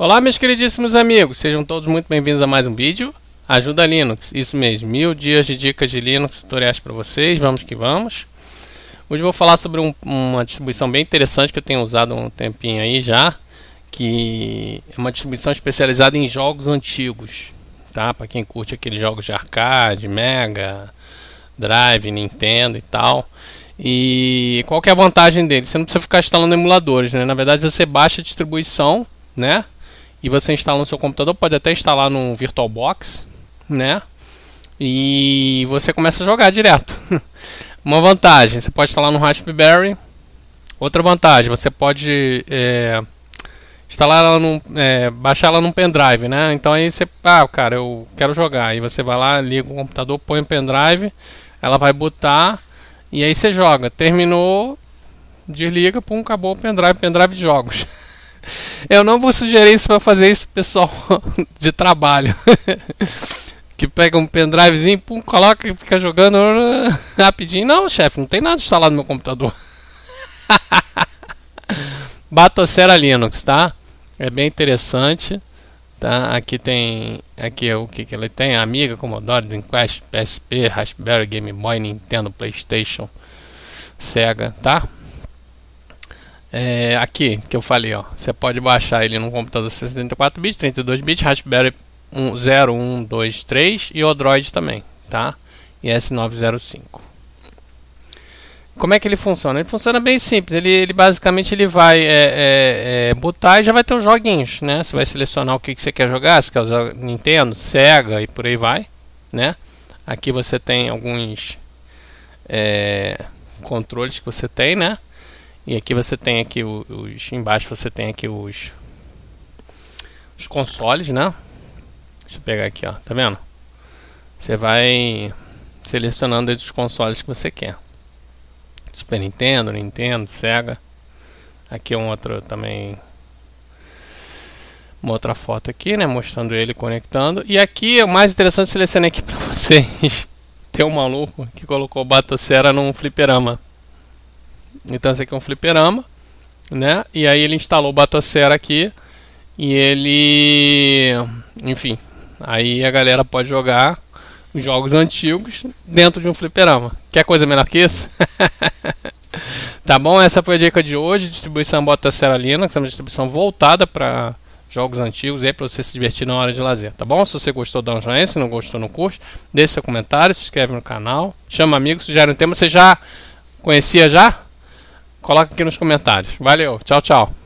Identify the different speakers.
Speaker 1: Olá meus queridíssimos amigos, sejam todos muito bem-vindos a mais um vídeo Ajuda Linux, isso mesmo, mil dias de dicas de Linux, tutoriais para vocês, vamos que vamos Hoje vou falar sobre um, uma distribuição bem interessante que eu tenho usado há um tempinho aí já Que é uma distribuição especializada em jogos antigos tá? Para quem curte aqueles jogos de arcade, Mega, Drive, Nintendo e tal. E qual que é a vantagem dele? Você não precisa ficar instalando emuladores, né? Na verdade, você baixa a distribuição, né? e você instala no seu computador, pode até instalar no VirtualBox, né? E você começa a jogar direto. Uma vantagem, você pode instalar no Raspberry. Outra vantagem, você pode é, instalar ela num, é, baixar ela num pendrive, né? Então aí você, ah, cara, eu quero jogar. E você vai lá, liga o computador, põe o pendrive, ela vai botar e aí você joga. Terminou, desliga, pum, acabou o pendrive, pendrive de jogos. Eu não vou sugerir isso para fazer isso, pessoal, de trabalho. que pega um pendrivezinho, pum, coloca e fica jogando rapidinho. Não, chefe, não tem nada instalado no meu computador. Batocera Linux, tá? É bem interessante. Tá? Aqui tem aqui é o que, que ele tem: Amiga, Commodore, Dreamcast, PSP, Raspberry, Game Boy, Nintendo, PlayStation, Sega, tá? É, aqui, que eu falei, ó. Você pode baixar ele num computador 64 bits, 32 bits, Raspberry 0123 e o Android também, tá? E S905. Como é que ele funciona? Ele funciona bem simples. Ele, ele basicamente ele vai é, é, é, botar e já vai ter os joguinhos, né? Você vai selecionar o que, que você quer jogar, se quer usar Nintendo, Sega e por aí vai, né? Aqui você tem alguns é, controles que você tem, né? E aqui você tem aqui os, embaixo você tem aqui os, os consoles, né? Deixa eu pegar aqui, ó, tá vendo? Você vai selecionando os consoles que você quer. Super Nintendo, Nintendo, Sega. Aqui é um outro também uma outra foto aqui, né, mostrando ele conectando. E aqui o mais interessante selecionei aqui para vocês. tem um maluco que colocou o Batocera num fliperama. Então esse aqui é um fliperama, né? E aí ele instalou o Batocera aqui e ele, enfim, aí a galera pode jogar jogos antigos dentro de um fliperama. Quer coisa melhor que isso? tá bom? Essa foi a dica de hoje, distribuição Batocera Linux, é uma distribuição voltada para jogos antigos aí para você se divertir na hora de lazer, tá bom? Se você gostou, dá um joinha, se não gostou, não curte, deixe seu comentário, se inscreve no canal, chama amigos, sugere um tema, você já conhecia já? Coloca aqui nos comentários. Valeu, tchau, tchau.